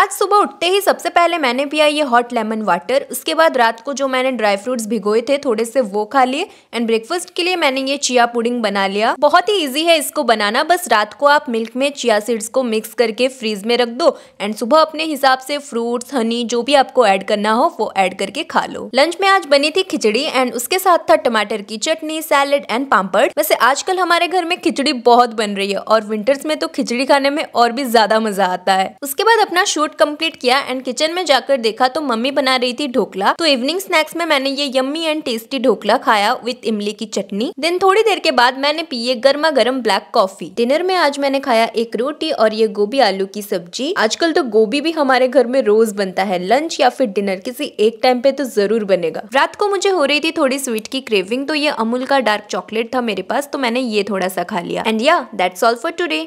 आज सुबह उठते ही सबसे पहले मैंने पिया ये हॉट लेमन वाटर उसके बाद रात को जो मैंने ड्राई फ्रूट्स भिगोए थे थोड़े से वो खा लिए एंड ब्रेकफास्ट के लिए मैंने ये चिया पुडिंग बना लिया बहुत ही ईजी है इसको बनाना बस रात को आप मिल्क में चिया सीड्स को मिक्स करके फ्रीज में रख दो एंड सुबह अपने हिसाब से फ्रूट्स हनी जो भी आपको एड करना हो वो एड करके खा लो लंच में आज बनी थी खिचड़ी एंड उसके साथ था टमाटर की चटनी सैलेड एंड पापड़ वैसे आजकल हमारे घर में खिचड़ी बहुत बन रही है और विंटर्स में तो खिचड़ी खाने में और भी ज्यादा मजा आता है उसके बाद अपना शूट फूड कंप्लीट किया एंड किचन में जाकर देखा तो मम्मी बना रही थी ढोकला तो इवनिंग स्नैक्स में मैंने ये यम्मी एंड टेस्टी ढोकला खाया विथ इमली की चटनी देन थोड़ी देर के बाद मैंने पिए गर्मा गर्म ब्लैक कॉफी डिनर में आज मैंने खाया एक रोटी और ये गोभी आलू की सब्जी आजकल तो गोभी भी हमारे घर में रोज बनता है लंच या फिर डिनर किसी एक टाइम पे तो जरूर बनेगा रात को मुझे हो रही थी थोड़ी स्वीट की क्रेविंग तो ये अमूल का डार्क चॉकलेट था मेरे पास तो मैंने ये थोड़ा सा खा लिया एंड या दैट्स ऑल फॉर टूडे